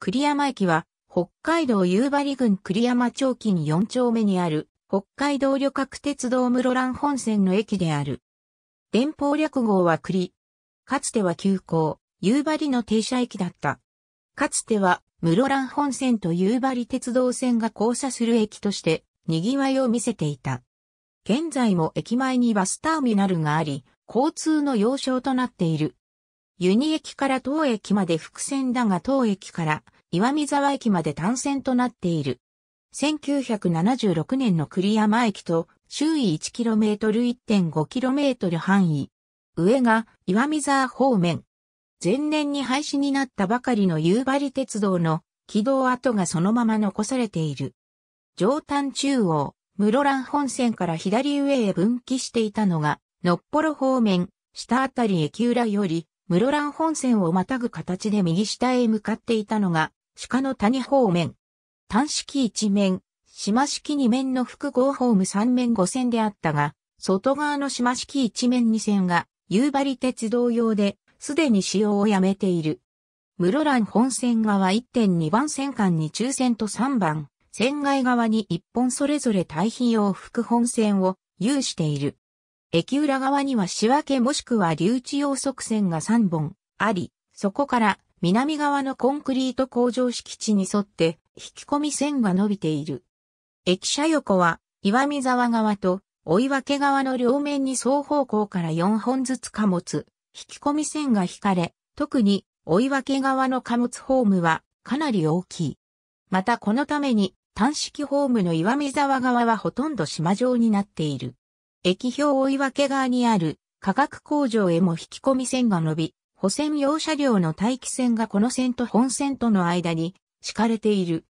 栗山駅は、北海道夕張郡栗山町近4丁目にある、北海道旅客鉄道室蘭本線の駅である。連邦略号は栗。かつては急行、夕張の停車駅だった。かつては、室蘭本線と夕張鉄道線が交差する駅として、賑わいを見せていた。現在も駅前にバスターミナルがあり、交通の要衝となっている。ユニ駅から当駅まで伏線だが当駅から岩見沢駅まで単線となっている。1976年の栗山駅と周囲 1km1.5km 範囲。上が岩見沢方面。前年に廃止になったばかりの夕張鉄道の軌道跡がそのまま残されている。上端中央、室蘭本線から左上へ分岐していたのが、のっぽろ方面、下あたり駅裏より、室蘭本線をまたぐ形で右下へ向かっていたのが、鹿の谷方面。単式一面、島式二面の複合ホーム三面五線であったが、外側の島式一面二線が、夕張鉄道用で、すでに使用をやめている。室蘭本線側1.2番線間に中線と3番、線外側に1本それぞれ対比用副本線を有している。駅裏側には仕分けもしくは留置用側線が3本あり、そこから南側のコンクリート工場敷地に沿って引き込み線が伸びている。駅舎横は岩見沢側と追分側の両面に双方向から4本ずつ貨物、引き込み線が引かれ、特に追分側の貨物ホームはかなり大きい。またこのために単式ホームの岩見沢側はほとんど島状になっている。駅標追い分け側にある化学工場へも引き込み線が伸び、補線用車両の待機線がこの線と本線との間に敷かれている。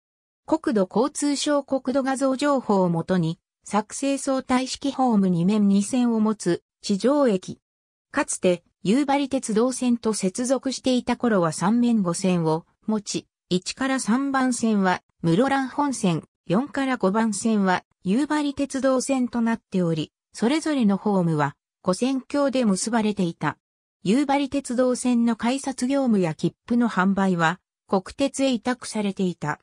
国土交通省国土画像情報をもとに、作成相対式ホーム2面2線を持つ地上駅。かつて、夕張鉄道線と接続していた頃は3面5線を持ち、1から3番線は室蘭本線、4から5番線は夕張鉄道線となっており、それぞれのホームは、古線橋で結ばれていた。夕張鉄道線の改札業務や切符の販売は、国鉄へ委託されていた。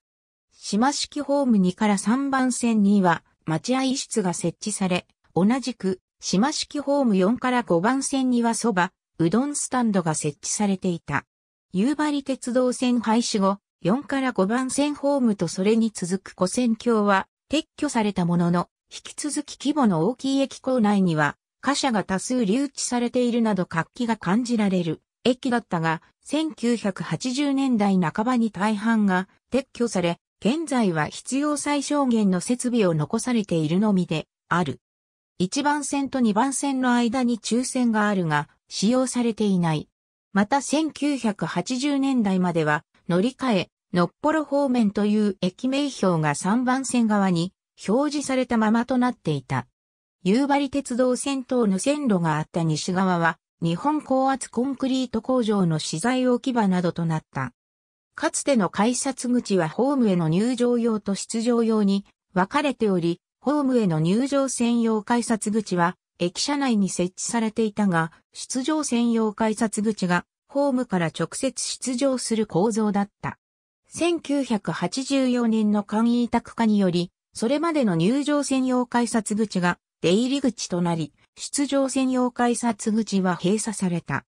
島式ホーム2から3番線には、待合室が設置され、同じく、島式ホーム4から5番線にはそば、うどんスタンドが設置されていた。夕張鉄道線廃止後、4から5番線ホームとそれに続く古線橋は撤去されたものの、引き続き規模の大きい駅構内には、貨車が多数留置されているなど活気が感じられる駅だったが、1980年代半ばに大半が撤去され、現在は必要最小限の設備を残されているのみである。1番線と2番線の間に抽選があるが、使用されていない。また1980年代までは、乗り換え、のっぽろ方面という駅名標が3番線側に表示されたままとなっていた。夕張鉄道線等の線路があった西側は、日本高圧コンクリート工場の資材置き場などとなった。かつての改札口はホームへの入場用と出場用に分かれており、ホームへの入場専用改札口は駅舎内に設置されていたが、出場専用改札口がホームから直接出場する構造だった。1984年の簡易委託化により、それまでの入場専用改札口が出入り口となり、出場専用改札口は閉鎖された。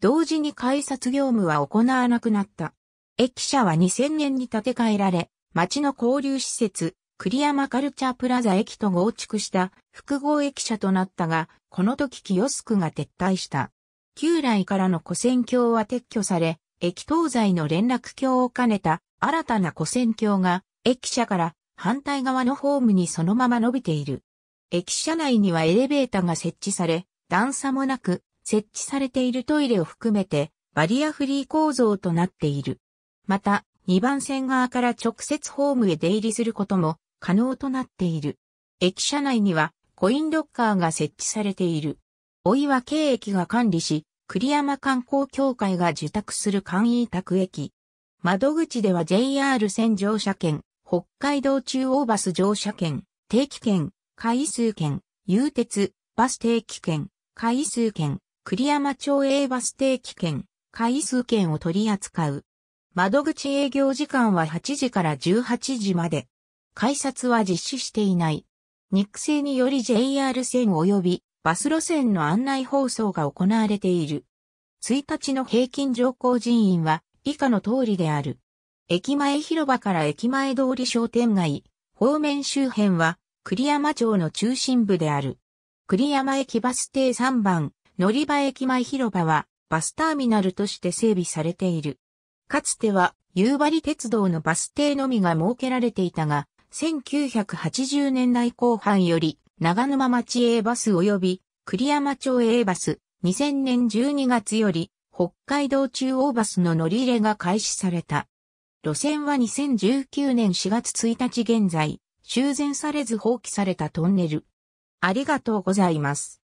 同時に改札業務は行わなくなった。駅舎は2000年に建て替えられ、町の交流施設、栗山カルチャープラザ駅と合築した複合駅舎となったが、この時キヨスクが撤退した。旧来からの古戦橋は撤去され、駅東西の連絡橋を兼ねた新たな古戦橋が駅舎から反対側のホームにそのまま伸びている。駅舎内にはエレベーターが設置され、段差もなく、設置されているトイレを含めて、バリアフリー構造となっている。また、2番線側から直接ホームへ出入りすることも可能となっている。駅舎内にはコインロッカーが設置されている。お岩は経駅が管理し、栗山観光協会が受託する簡易宅駅。窓口では JR 線乗車券、北海道中央バス乗車券、定期券、回数券、有鉄、バス定期券、回数券、栗山町営バス定期券、回数券を取り扱う。窓口営業時間は8時から18時まで。改札は実施していない。日区制により JR 線及びバス路線の案内放送が行われている。1日の平均乗降人員は以下の通りである。駅前広場から駅前通り商店街、方面周辺は、栗山町の中心部である。栗山駅バス停3番、乗り場駅前広場は、バスターミナルとして整備されている。かつては、夕張鉄道のバス停のみが設けられていたが、1980年代後半より、長沼町 A バス及び、栗山町 A バス、2000年12月より、北海道中央バスの乗り入れが開始された。路線は2019年4月1日現在、修繕されず放棄されたトンネル。ありがとうございます。